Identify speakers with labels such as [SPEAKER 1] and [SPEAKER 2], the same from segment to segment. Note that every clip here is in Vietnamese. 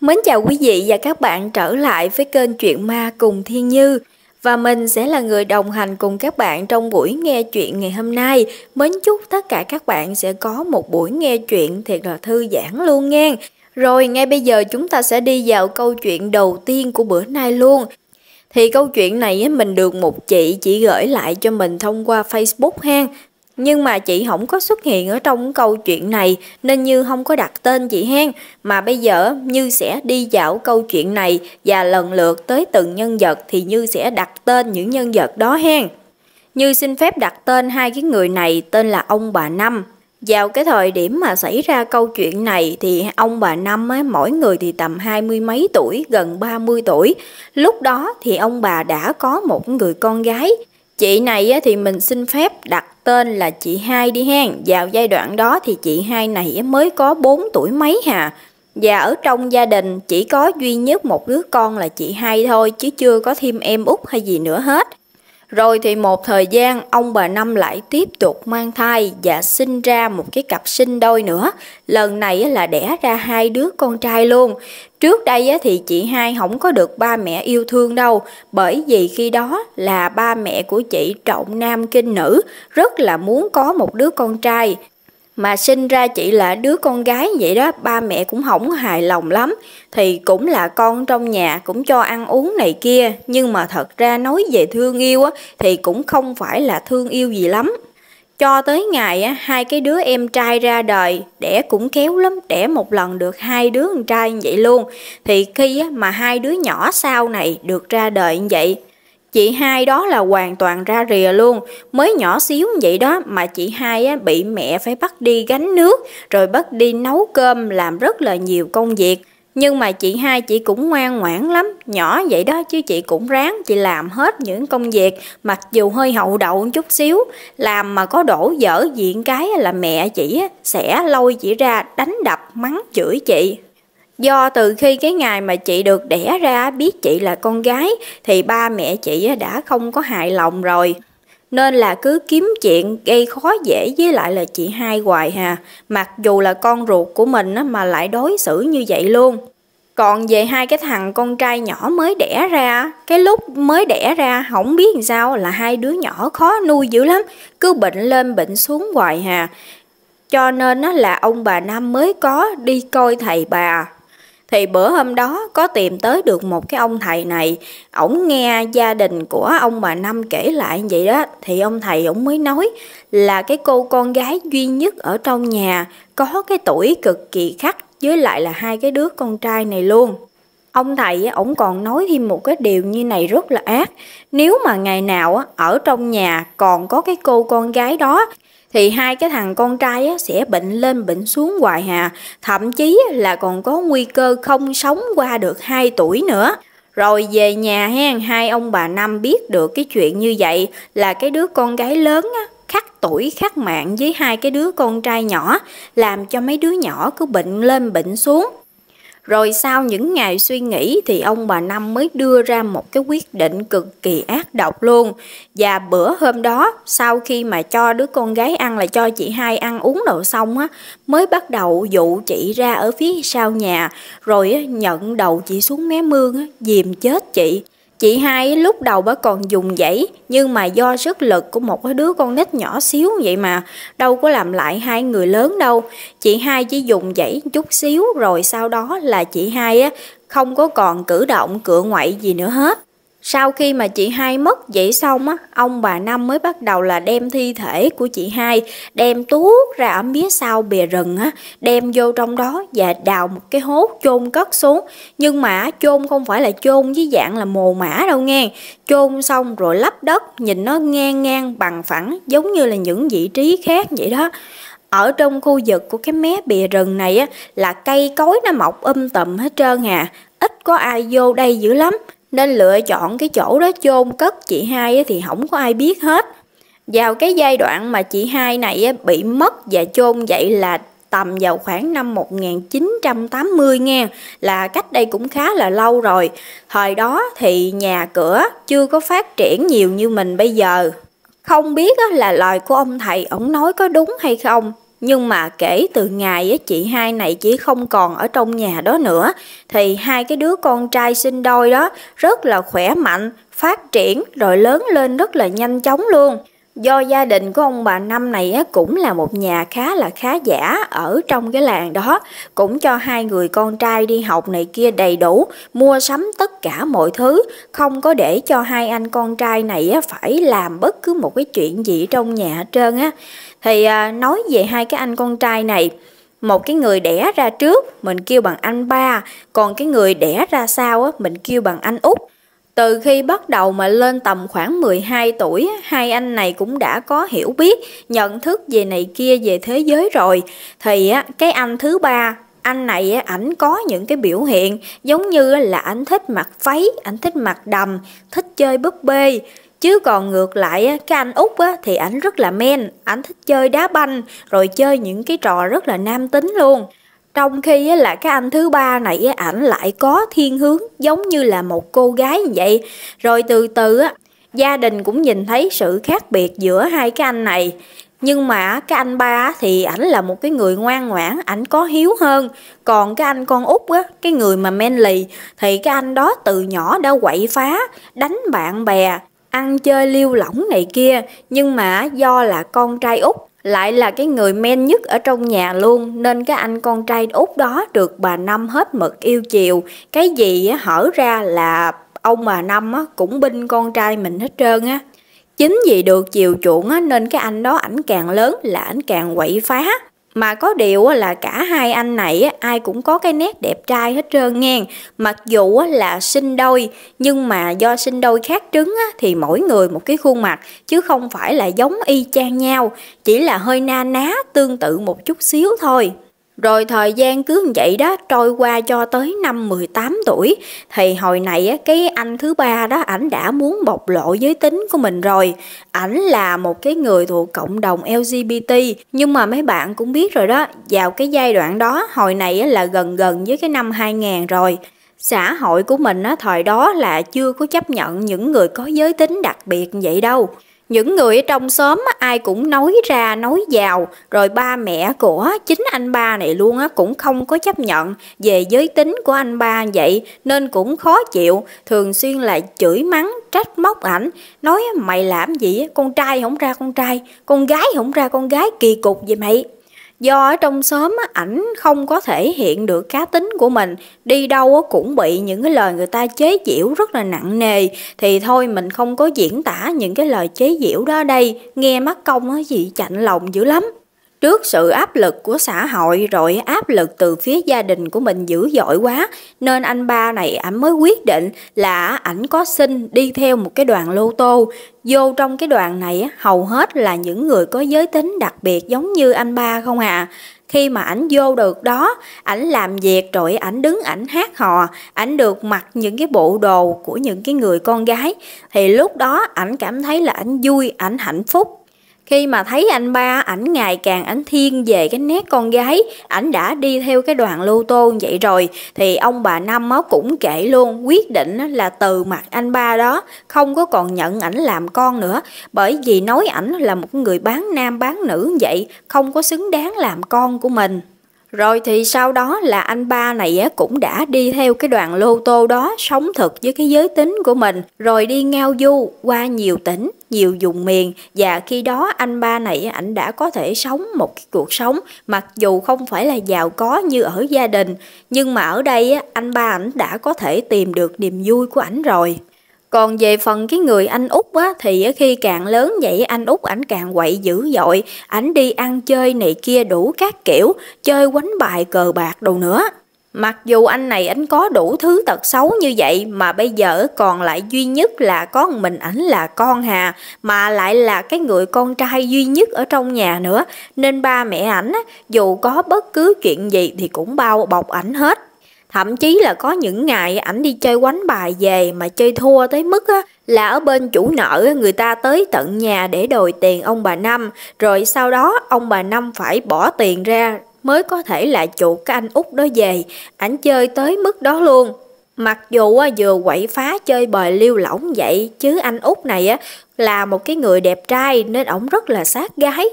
[SPEAKER 1] Mến chào quý vị và các bạn trở lại với kênh Chuyện Ma cùng Thiên Như và mình sẽ là người đồng hành cùng các bạn trong buổi nghe chuyện ngày hôm nay. Mến chúc tất cả các bạn sẽ có một buổi nghe chuyện thiệt là thư giãn luôn nghe. Rồi ngay bây giờ chúng ta sẽ đi vào câu chuyện đầu tiên của bữa nay luôn. Thì câu chuyện này mình được một chị chỉ gửi lại cho mình thông qua Facebook hang nhưng mà chị không có xuất hiện ở trong câu chuyện này nên Như không có đặt tên chị hen. Mà bây giờ Như sẽ đi dạo câu chuyện này và lần lượt tới từng nhân vật thì Như sẽ đặt tên những nhân vật đó hen. Như xin phép đặt tên hai cái người này tên là ông bà Năm. Vào cái thời điểm mà xảy ra câu chuyện này thì ông bà Năm ấy, mỗi người thì tầm hai mươi mấy tuổi, gần ba mươi tuổi. Lúc đó thì ông bà đã có một người con gái Chị này thì mình xin phép đặt tên là chị hai đi hen. Vào giai đoạn đó thì chị hai này mới có 4 tuổi mấy hà. Và ở trong gia đình chỉ có duy nhất một đứa con là chị hai thôi chứ chưa có thêm em út hay gì nữa hết. Rồi thì một thời gian ông bà Năm lại tiếp tục mang thai và sinh ra một cái cặp sinh đôi nữa. Lần này là đẻ ra hai đứa con trai luôn. Trước đây thì chị hai không có được ba mẹ yêu thương đâu bởi vì khi đó là ba mẹ của chị trọng nam kinh nữ rất là muốn có một đứa con trai mà sinh ra chị là đứa con gái vậy đó ba mẹ cũng hỏng hài lòng lắm thì cũng là con trong nhà cũng cho ăn uống này kia nhưng mà thật ra nói về thương yêu thì cũng không phải là thương yêu gì lắm cho tới ngày hai cái đứa em trai ra đời đẻ cũng khéo lắm đẻ một lần được hai đứa con trai như vậy luôn thì khi mà hai đứa nhỏ sau này được ra đời như vậy Chị hai đó là hoàn toàn ra rìa luôn, mới nhỏ xíu vậy đó mà chị hai á, bị mẹ phải bắt đi gánh nước, rồi bắt đi nấu cơm làm rất là nhiều công việc. Nhưng mà chị hai chị cũng ngoan ngoãn lắm, nhỏ vậy đó chứ chị cũng ráng, chị làm hết những công việc, mặc dù hơi hậu đậu chút xíu, làm mà có đổ dở diện cái là mẹ chị sẽ lôi chị ra đánh đập mắng chửi chị, Do từ khi cái ngày mà chị được đẻ ra biết chị là con gái thì ba mẹ chị đã không có hài lòng rồi. Nên là cứ kiếm chuyện gây khó dễ với lại là chị hai hoài hà, mặc dù là con ruột của mình mà lại đối xử như vậy luôn. Còn về hai cái thằng con trai nhỏ mới đẻ ra, cái lúc mới đẻ ra không biết làm sao là hai đứa nhỏ khó nuôi dữ lắm, cứ bệnh lên bệnh xuống hoài hà. Cho nên là ông bà Nam mới có đi coi thầy bà, thì bữa hôm đó có tìm tới được một cái ông thầy này, ổng nghe gia đình của ông bà Năm kể lại vậy đó, thì ông thầy ổng mới nói là cái cô con gái duy nhất ở trong nhà có cái tuổi cực kỳ khắc với lại là hai cái đứa con trai này luôn. Ông thầy ổng còn nói thêm một cái điều như này rất là ác. Nếu mà ngày nào ở trong nhà còn có cái cô con gái đó thì hai cái thằng con trai sẽ bệnh lên bệnh xuống hoài hà thậm chí là còn có nguy cơ không sống qua được 2 tuổi nữa rồi về nhà hen hai ông bà năm biết được cái chuyện như vậy là cái đứa con gái lớn á, khắc tuổi khắc mạng với hai cái đứa con trai nhỏ làm cho mấy đứa nhỏ cứ bệnh lên bệnh xuống rồi sau những ngày suy nghĩ thì ông bà Năm mới đưa ra một cái quyết định cực kỳ ác độc luôn. Và bữa hôm đó sau khi mà cho đứa con gái ăn là cho chị hai ăn uống đồ xong á mới bắt đầu dụ chị ra ở phía sau nhà rồi nhận đầu chị xuống mé mương á dìm chết chị. Chị hai lúc đầu bà còn dùng dãy nhưng mà do sức lực của một đứa con nít nhỏ xíu vậy mà đâu có làm lại hai người lớn đâu. Chị hai chỉ dùng dãy chút xíu rồi sau đó là chị hai không có còn cử động cửa ngoại gì nữa hết. Sau khi mà chị hai mất vậy xong á, ông bà Năm mới bắt đầu là đem thi thể của chị hai, đem tuốt ra ở phía sau bìa rừng á, đem vô trong đó và đào một cái hố chôn cất xuống. Nhưng mà chôn không phải là chôn với dạng là mồ mã đâu nghe, chôn xong rồi lấp đất, nhìn nó ngang ngang bằng phẳng giống như là những vị trí khác vậy đó ở trong khu vực của cái mé bìa rừng này á, là cây cối nó mọc um tùm hết trơn à ít có ai vô đây dữ lắm nên lựa chọn cái chỗ đó chôn cất chị hai thì không có ai biết hết. Vào cái giai đoạn mà chị hai này bị mất và chôn vậy là tầm vào khoảng năm 1980 nghe là cách đây cũng khá là lâu rồi. Thời đó thì nhà cửa chưa có phát triển nhiều như mình bây giờ. Không biết là lời của ông thầy ổng nói có đúng hay không nhưng mà kể từ ngày chị hai này chỉ không còn ở trong nhà đó nữa thì hai cái đứa con trai sinh đôi đó rất là khỏe mạnh, phát triển rồi lớn lên rất là nhanh chóng luôn. Do gia đình của ông bà Năm này cũng là một nhà khá là khá giả ở trong cái làng đó, cũng cho hai người con trai đi học này kia đầy đủ, mua sắm tất cả mọi thứ, không có để cho hai anh con trai này phải làm bất cứ một cái chuyện gì trong nhà hết trơn á. Thì à, nói về hai cái anh con trai này, một cái người đẻ ra trước mình kêu bằng anh ba, còn cái người đẻ ra sau á, mình kêu bằng anh út. Từ khi bắt đầu mà lên tầm khoảng 12 tuổi, hai anh này cũng đã có hiểu biết, nhận thức về này kia về thế giới rồi. Thì á, cái anh thứ ba anh này ảnh có những cái biểu hiện giống như là ảnh thích mặc váy, ảnh thích mặc đầm, thích chơi búp bê, Chứ còn ngược lại cái anh Út á, thì ảnh rất là men, ảnh thích chơi đá banh rồi chơi những cái trò rất là nam tính luôn. Trong khi là cái anh thứ ba này ảnh lại có thiên hướng giống như là một cô gái như vậy. Rồi từ từ á, gia đình cũng nhìn thấy sự khác biệt giữa hai cái anh này. Nhưng mà cái anh ba thì ảnh là một cái người ngoan ngoãn, ảnh có hiếu hơn. Còn cái anh con út á, cái người mà men lì thì cái anh đó từ nhỏ đã quậy phá, đánh bạn bè, ăn chơi liêu lỏng này kia nhưng mà do là con trai út lại là cái người men nhất ở trong nhà luôn nên cái anh con trai út đó được bà năm hết mực yêu chiều cái gì hở ra là ông bà năm cũng binh con trai mình hết trơn á chính vì được chiều chuộng nên cái anh đó ảnh càng lớn là ảnh càng quậy phá mà có điều là cả hai anh này ai cũng có cái nét đẹp trai hết trơn ngang mặc dù là sinh đôi nhưng mà do sinh đôi khác trứng thì mỗi người một cái khuôn mặt chứ không phải là giống y chang nhau chỉ là hơi na ná tương tự một chút xíu thôi rồi thời gian cứ như vậy đó trôi qua cho tới năm 18 tuổi thì hồi này cái anh thứ ba đó ảnh đã muốn bộc lộ giới tính của mình rồi. Ảnh là một cái người thuộc cộng đồng LGBT nhưng mà mấy bạn cũng biết rồi đó, vào cái giai đoạn đó hồi này là gần gần với cái năm 2000 rồi xã hội của mình á, thời đó là chưa có chấp nhận những người có giới tính đặc biệt vậy đâu những người trong xóm ai cũng nói ra nói vào, rồi ba mẹ của chính anh ba này luôn cũng không có chấp nhận về giới tính của anh ba vậy nên cũng khó chịu, thường xuyên lại chửi mắng, trách móc ảnh, nói mày làm gì, con trai không ra con trai, con gái không ra con gái kỳ cục vậy mày do ở trong xóm ảnh không có thể hiện được cá tính của mình đi đâu cũng bị những cái lời người ta chế giễu rất là nặng nề thì thôi mình không có diễn tả những cái lời chế giễu đó đây nghe mắt công gì chạnh lòng dữ lắm Trước sự áp lực của xã hội rồi áp lực từ phía gia đình của mình dữ dội quá nên anh ba này ảnh mới quyết định là ảnh có xin đi theo một cái đoàn lô tô. Vô trong cái đoàn này hầu hết là những người có giới tính đặc biệt giống như anh ba không à khi mà ảnh vô được đó ảnh làm việc rồi ảnh đứng ảnh hát hò ảnh được mặc những cái bộ đồ của những cái người con gái thì lúc đó ảnh cảm thấy là ảnh vui ảnh hạnh phúc khi mà thấy anh ba, ảnh ngày càng ảnh thiên về cái nét con gái, ảnh đã đi theo cái đoàn lô tô như vậy rồi, thì ông bà Năm á cũng kể luôn quyết định là từ mặt anh ba đó không có còn nhận ảnh làm con nữa, bởi vì nói ảnh là một người bán nam bán nữ như vậy, không có xứng đáng làm con của mình. Rồi thì sau đó là anh ba này cũng đã đi theo cái đoàn lô tô đó sống thực với cái giới tính của mình, rồi đi ngao du qua nhiều tỉnh, nhiều vùng miền và khi đó anh ba này ảnh đã có thể sống một cái cuộc sống mặc dù không phải là giàu có như ở gia đình, nhưng mà ở đây anh ba ảnh đã có thể tìm được niềm vui của ảnh rồi. Còn về phần cái người anh út á, thì khi càng lớn vậy anh út ảnh càng quậy dữ dội, ảnh đi ăn chơi này kia đủ các kiểu, chơi quánh bài cờ bạc đồ nữa. Mặc dù anh này ảnh có đủ thứ tật xấu như vậy mà bây giờ còn lại duy nhất là có mình ảnh là con Hà mà lại là cái người con trai duy nhất ở trong nhà nữa nên ba mẹ ảnh dù có bất cứ chuyện gì thì cũng bao bọc ảnh hết. Thậm chí là có những ngày ảnh đi chơi quánh bài về mà chơi thua tới mức á, là ở bên chủ nợ người ta tới tận nhà để đòi tiền ông bà Năm, rồi sau đó ông bà Năm phải bỏ tiền ra mới có thể là chuột cái anh út đó về, ảnh chơi tới mức đó luôn. Mặc dù á, vừa quậy phá chơi bời liêu lỏng vậy chứ anh út này á là một cái người đẹp trai nên ổng rất là sát gái.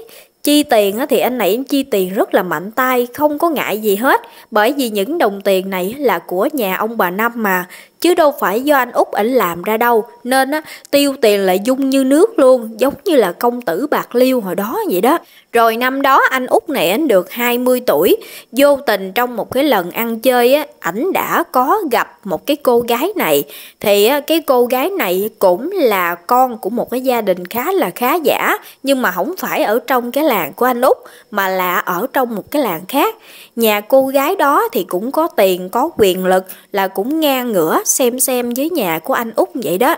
[SPEAKER 1] Chi tiền thì anh này chi tiền rất là mạnh tay, không có ngại gì hết, bởi vì những đồng tiền này là của nhà ông bà Năm mà, chứ đâu phải do anh út ảnh làm ra đâu nên á tiêu tiền lại dung như nước luôn giống như là công tử bạc liêu hồi đó vậy đó rồi năm đó anh út này ảnh được 20 tuổi vô tình trong một cái lần ăn chơi á ảnh đã có gặp một cái cô gái này thì á, cái cô gái này cũng là con của một cái gia đình khá là khá giả nhưng mà không phải ở trong cái làng của anh út mà là ở trong một cái làng khác nhà cô gái đó thì cũng có tiền, có quyền lực là cũng ngang ngửa xem xem với nhà của anh Út vậy đó.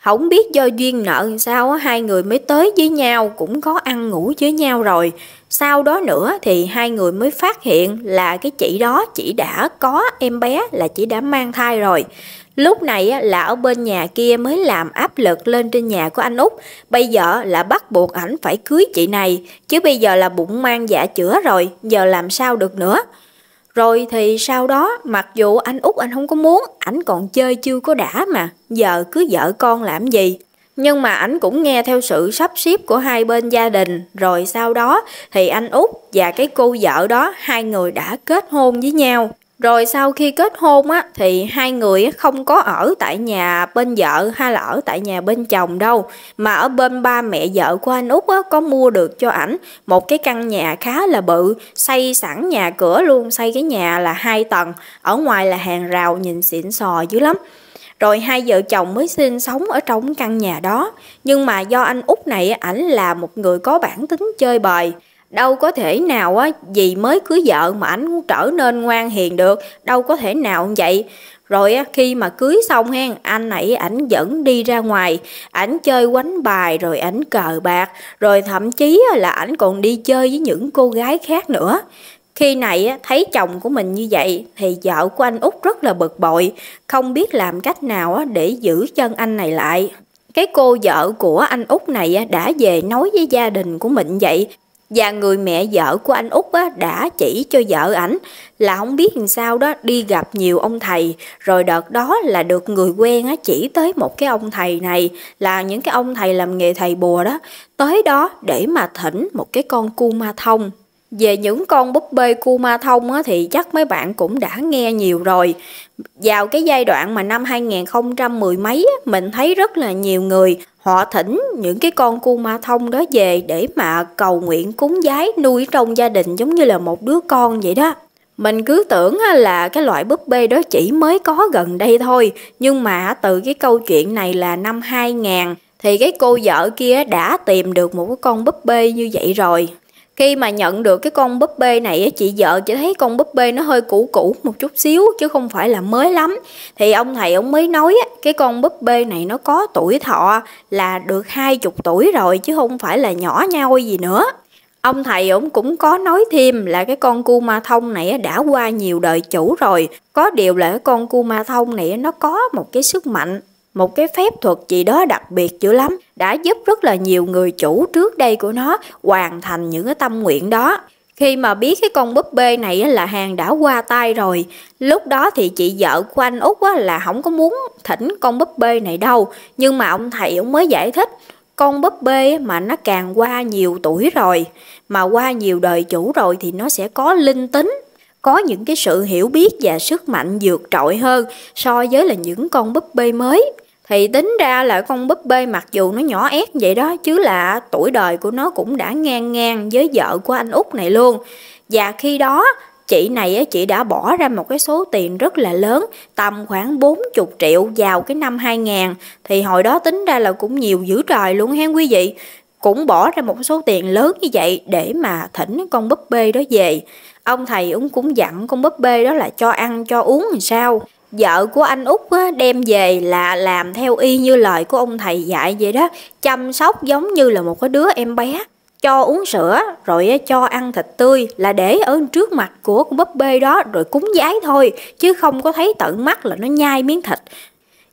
[SPEAKER 1] Không biết do duyên nợ sao hai người mới tới với nhau cũng có ăn ngủ với nhau rồi. Sau đó nữa thì hai người mới phát hiện là cái chị đó chị đã có em bé là chị đã mang thai rồi. Lúc này là ở bên nhà kia mới làm áp lực lên trên nhà của anh út, bây giờ là bắt buộc ảnh phải cưới chị này, chứ bây giờ là bụng mang dạ chữa rồi, giờ làm sao được nữa. Rồi thì sau đó, mặc dù anh út anh không có muốn, ảnh còn chơi chưa có đã mà, giờ cứ vợ con làm gì. Nhưng mà ảnh cũng nghe theo sự sắp xếp của hai bên gia đình, rồi sau đó thì anh út và cái cô vợ đó hai người đã kết hôn với nhau. Rồi sau khi kết hôn á, thì hai người không có ở tại nhà bên vợ hay là ở tại nhà bên chồng đâu. Mà ở bên ba mẹ vợ của anh Út á, có mua được cho ảnh một cái căn nhà khá là bự, xây sẵn nhà cửa luôn, xây cái nhà là hai tầng, ở ngoài là hàng rào nhìn xịn sò dữ lắm rồi hai vợ chồng mới sinh sống ở trong căn nhà đó nhưng mà do anh út này ảnh là một người có bản tính chơi bời Đâu có thể nào á, vì mới cưới vợ mà ảnh cũng trở nên ngoan hiền được, đâu có thể nào vậy. Rồi á, khi mà cưới xong hen, anh này ảnh dẫn đi ra ngoài, ảnh chơi quánh bài rồi ảnh cờ bạc, rồi thậm chí là ảnh còn đi chơi với những cô gái khác nữa. Khi này thấy chồng của mình như vậy thì vợ của anh Út rất là bực bội, không biết làm cách nào để giữ chân anh này lại. Cái cô vợ của anh Út này đã về nói với gia đình của mình vậy và người mẹ vợ của anh Út á, đã chỉ cho vợ ảnh là không biết làm sao đó đi gặp nhiều ông thầy. Rồi đợt đó là được người quen á, chỉ tới một cái ông thầy này là những cái ông thầy làm nghề thầy bùa đó. Tới đó để mà thỉnh một cái con cu ma thông về những con búp bê cu ma thông á, thì chắc mấy bạn cũng đã nghe nhiều rồi. Vào cái giai đoạn mà năm 2010 mấy á, mình thấy rất là nhiều người họ thỉnh những cái con cu ma thông đó về để mà cầu nguyện cúng giái nuôi trong gia đình giống như là một đứa con vậy đó. Mình cứ tưởng là cái loại búp bê đó chỉ mới có gần đây thôi, nhưng mà từ cái câu chuyện này là năm 2000 thì cái cô vợ kia đã tìm được một cái con búp bê như vậy rồi khi mà nhận được cái con búp bê này á chị vợ chỉ thấy con búp bê nó hơi cũ cũ một chút xíu chứ không phải là mới lắm thì ông thầy ông mới nói á cái con búp bê này nó có tuổi thọ là được hai chục tuổi rồi chứ không phải là nhỏ nhau gì nữa ông thầy ông cũng có nói thêm là cái con cu ma thông này đã qua nhiều đời chủ rồi có điều là cái con cu ma thông này nó có một cái sức mạnh một cái phép thuật gì đó đặc biệt dữ lắm, đã giúp rất là nhiều người chủ trước đây của nó hoàn thành những cái tâm nguyện đó. Khi mà biết cái con búp bê này là hàng đã qua tay rồi, lúc đó thì chị vợ của anh Út là không có muốn thỉnh con búp bê này đâu, nhưng mà ông thầy ông mới giải thích, con búp bê mà nó càng qua nhiều tuổi rồi, mà qua nhiều đời chủ rồi thì nó sẽ có linh tính, có những cái sự hiểu biết và sức mạnh vượt trội hơn so với là những con búp bê mới. Thì tính ra là con búp bê mặc dù nó nhỏ ép vậy đó chứ là tuổi đời của nó cũng đã ngang ngang với vợ của anh Út này luôn. Và khi đó chị này chị đã bỏ ra một cái số tiền rất là lớn tầm khoảng 40 triệu vào cái năm 2000 thì hồi đó tính ra là cũng nhiều dữ trời luôn hen quý vị cũng bỏ ra một số tiền lớn như vậy để mà thỉnh con búp bê đó về ông thầy ông cũng dặn con búp bê đó là cho ăn cho uống làm sao vợ của anh út đem về là làm theo y như lời của ông thầy dạy vậy đó chăm sóc giống như là một cái đứa em bé cho uống sữa rồi cho ăn thịt tươi là để ở trước mặt của con búp bê đó rồi cúng giấy thôi chứ không có thấy tận mắt là nó nhai miếng thịt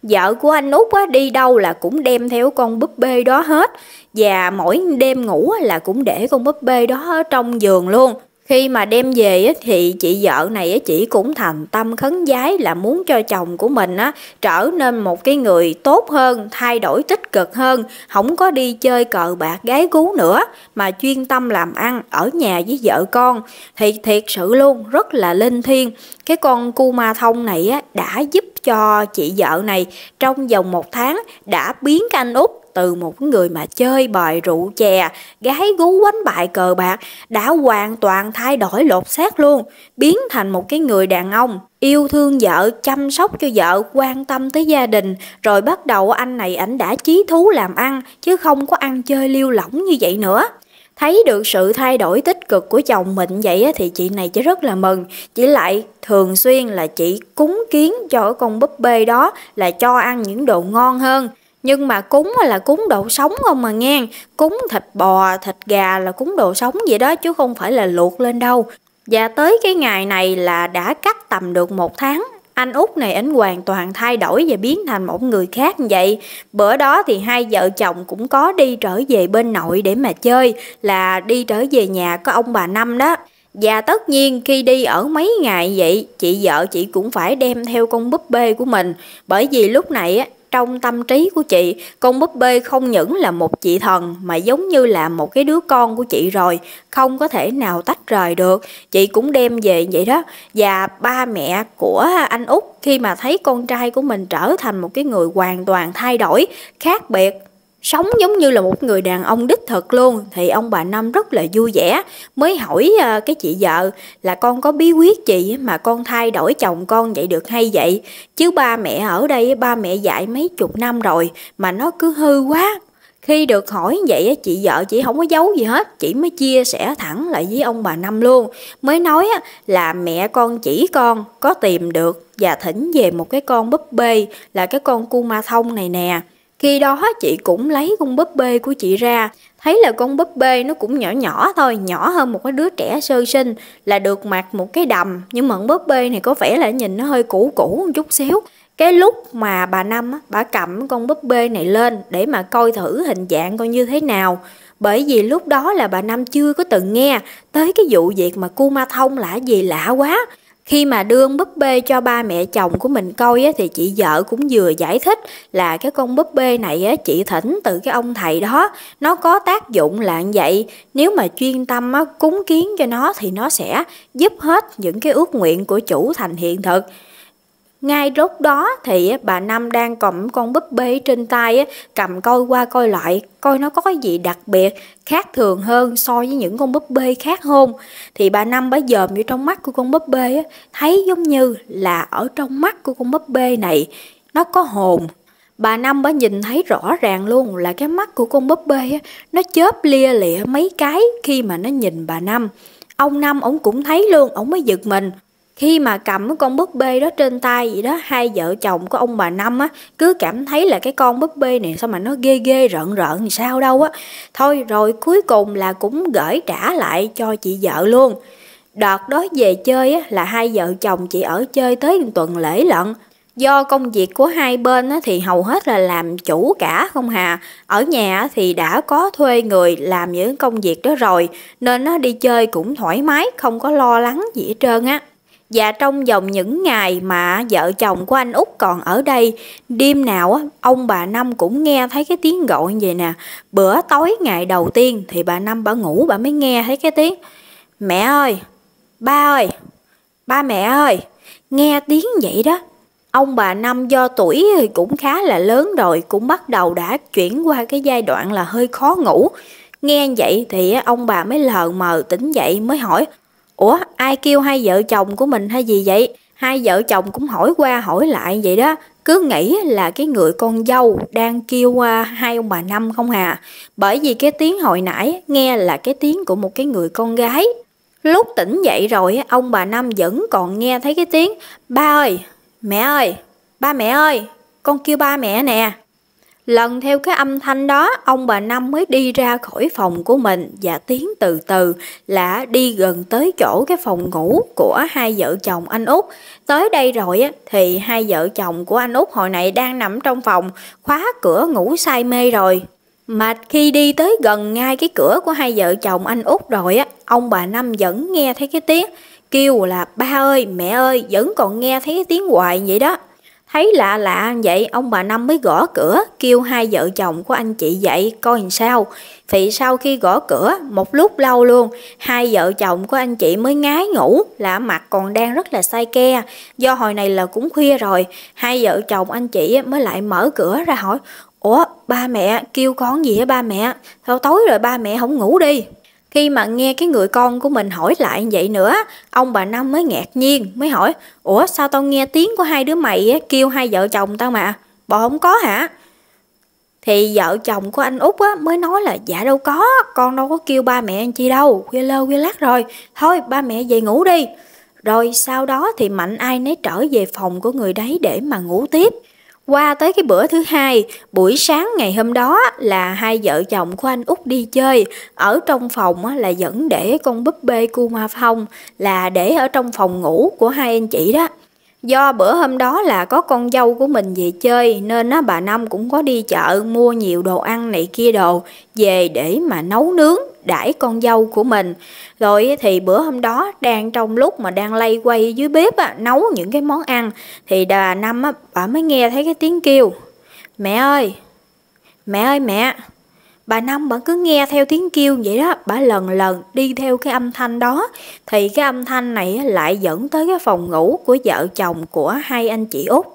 [SPEAKER 1] vợ của anh út đi đâu là cũng đem theo con búp bê đó hết và mỗi đêm ngủ là cũng để con búp bê đó trong giường luôn khi mà đem về thì chị vợ này chỉ cũng thành tâm khấn giái là muốn cho chồng của mình á trở nên một cái người tốt hơn, thay đổi tích cực hơn, không có đi chơi cờ bạc gái gú nữa mà chuyên tâm làm ăn ở nhà với vợ con. Thì thiệt sự luôn rất là linh thiêng. Cái con cu ma thông này á đã giúp cho chị vợ này trong vòng một tháng đã biến canh anh út từ một người mà chơi bời rượu chè, gái gú quánh bại cờ bạc đã hoàn toàn thay đổi lột xác luôn, biến thành một cái người đàn ông yêu thương vợ, chăm sóc cho vợ, quan tâm tới gia đình, rồi bắt đầu anh này ảnh đã chí thú làm ăn chứ không có ăn chơi liêu lỏng như vậy nữa. Thấy được sự thay đổi tích cực của chồng mình vậy thì chị này chỉ rất là mừng. Chỉ lại thường xuyên là chị cúng kiến cho con búp bê đó là cho ăn những đồ ngon hơn. Nhưng mà cúng là cúng đồ sống không mà nghe Cúng thịt bò, thịt gà là cúng đồ sống vậy đó chứ không phải là luộc lên đâu Và tới cái ngày này là đã cắt tầm được một tháng anh út này anh hoàn toàn thay đổi và biến thành một người khác vậy bữa đó thì hai vợ chồng cũng có đi trở về bên nội để mà chơi là đi trở về nhà có ông bà năm đó và tất nhiên khi đi ở mấy ngày vậy chị vợ chị cũng phải đem theo con búp bê của mình bởi vì lúc này trong tâm trí của chị, con búp bê không những là một chị thần mà giống như là một cái đứa con của chị rồi, không có thể nào tách rời được. Chị cũng đem về vậy đó. Và ba mẹ của anh Út khi mà thấy con trai của mình trở thành một cái người hoàn toàn thay đổi, khác biệt sống giống như là một người đàn ông đích thực luôn thì ông bà năm rất là vui vẻ mới hỏi à, cái chị vợ là con có bí quyết gì mà con thay đổi chồng con vậy được hay vậy chứ ba mẹ ở đây ba mẹ dạy mấy chục năm rồi mà nó cứ hư quá khi được hỏi vậy chị vợ chị không có giấu gì hết chị mới chia sẻ thẳng lại với ông bà năm luôn mới nói là mẹ con chỉ con có tìm được và thỉnh về một cái con búp bê là cái con cu ma thông này nè khi đó chị cũng lấy con búp bê của chị ra, thấy là con búp bê nó cũng nhỏ nhỏ thôi, nhỏ hơn một cái đứa trẻ sơ sinh là được mặc một cái đầm. Nhưng mà con búp bê này có vẻ là nhìn nó hơi cũ cũ một chút xíu. Cái lúc mà bà Năm bà cầm con búp bê này lên để mà coi thử hình dạng coi như thế nào. Bởi vì lúc đó là bà Năm chưa có từng nghe tới cái vụ việc mà Kuma Thông là gì lạ quá khi mà đưa con búp bê cho ba mẹ chồng của mình coi thì chị vợ cũng vừa giải thích là cái con búp bê này chị thỉnh từ cái ông thầy đó nó có tác dụng là vậy nếu mà chuyên tâm cúng kiến cho nó thì nó sẽ giúp hết những cái ước nguyện của chủ thành hiện thực ngay lúc đó thì bà Năm đang cầm con búp bê trên tay, cầm coi qua coi lại, coi nó có cái gì đặc biệt, khác thường hơn so với những con búp bê khác không. Thì bà Năm bá giờ vô trong mắt của con búp bê, thấy giống như là ở trong mắt của con búp bê này, nó có hồn. Bà Năm bá nhìn thấy rõ ràng luôn là cái mắt của con búp bê nó chớp lia lịa mấy cái khi mà nó nhìn bà Năm. Ông Năm ổng cũng thấy luôn, ổng mới giật mình khi mà cầm con búp bê đó trên tay gì đó hai vợ chồng của ông bà năm á cứ cảm thấy là cái con búp bê này sao mà nó ghê ghê rợn rợn thì sao đâu á thôi rồi cuối cùng là cũng gửi trả lại cho chị vợ luôn đợt đó về chơi á, là hai vợ chồng chị ở chơi tới tuần lễ lận Do công việc của hai bên thì hầu hết là làm chủ cả không hà. Ở nhà thì đã có thuê người làm những công việc đó rồi, nên nó đi chơi cũng thoải mái, không có lo lắng gì hết trơn á. Và trong vòng những ngày mà vợ chồng của anh Út còn ở đây, đêm nào ông bà Năm cũng nghe thấy cái tiếng gọi như vậy nè. Bữa tối ngày đầu tiên thì bà Năm bà ngủ bà mới nghe thấy cái tiếng Mẹ ơi, ba ơi, ba mẹ ơi, nghe tiếng vậy đó. Ông bà Năm do tuổi cũng khá là lớn rồi, cũng bắt đầu đã chuyển qua cái giai đoạn là hơi khó ngủ. Nghe vậy thì ông bà mới lờ mờ tỉnh dậy mới hỏi ủa ai kêu hai vợ chồng của mình hay gì vậy hai vợ chồng cũng hỏi qua hỏi lại vậy đó cứ nghĩ là cái người con dâu đang kêu uh, hai ông bà năm không hà bởi vì cái tiếng hồi nãy nghe là cái tiếng của một cái người con gái lúc tỉnh dậy rồi ông bà năm vẫn còn nghe thấy cái tiếng ba ơi mẹ ơi ba mẹ ơi con kêu ba mẹ nè Lần theo cái âm thanh đó, ông bà Năm mới đi ra khỏi phòng của mình và tiến từ từ là đi gần tới chỗ cái phòng ngủ của hai vợ chồng anh Út. Tới đây rồi thì hai vợ chồng của anh Út hồi nãy đang nằm trong phòng, khóa cửa ngủ say mê rồi. Mà khi đi tới gần ngay cái cửa của hai vợ chồng anh Út rồi ông bà Năm vẫn nghe thấy cái tiếng kêu là ba ơi, mẹ ơi, vẫn còn nghe thấy cái tiếng hoài vậy đó. Thấy lạ lạ vậy ông bà Năm mới gõ cửa kêu hai vợ chồng của anh chị dậy coi làm sao. Thì sau khi gõ cửa một lúc lâu luôn hai vợ chồng của anh chị mới ngái ngủ là mặt còn đang rất là say ke. Do hồi này là cũng khuya rồi hai vợ chồng anh chị mới lại mở cửa ra hỏi Ủa ba mẹ kêu con gì hả ba mẹ? Sao tối rồi ba mẹ không ngủ đi? Khi mà nghe cái người con của mình hỏi lại vậy nữa, ông bà Năm mới ngạc nhiên, mới hỏi, Ủa sao tao nghe tiếng của hai đứa mày kêu hai vợ chồng tao mà, bà không có hả? Thì vợ chồng của anh Út á, mới nói là dạ đâu có, con đâu có kêu ba mẹ anh chi đâu, khuya lơ khuya lát rồi, thôi ba mẹ về ngủ đi. Rồi sau đó thì mạnh ai nấy trở về phòng của người đấy để mà ngủ tiếp. Qua tới cái bữa thứ hai, buổi sáng ngày hôm đó là hai vợ chồng của anh Út đi chơi, ở trong phòng là vẫn để con búp bê Kuma Phong là để ở trong phòng ngủ của hai anh chị đó. Do bữa hôm đó là có con dâu của mình về chơi nên á, bà Năm cũng có đi chợ mua nhiều đồ ăn này kia đồ về để mà nấu nướng đãi con dâu của mình. Rồi thì bữa hôm đó đang trong lúc mà đang lay quay dưới bếp á, nấu những cái món ăn thì bà Năm á, bà mới nghe thấy cái tiếng kêu Mẹ ơi! Mẹ ơi mẹ! Bà Năm bà cứ nghe theo tiếng kêu vậy đó, bà lần lần đi theo cái âm thanh đó, thì cái âm thanh này lại dẫn tới cái phòng ngủ của vợ chồng của hai anh chị Út.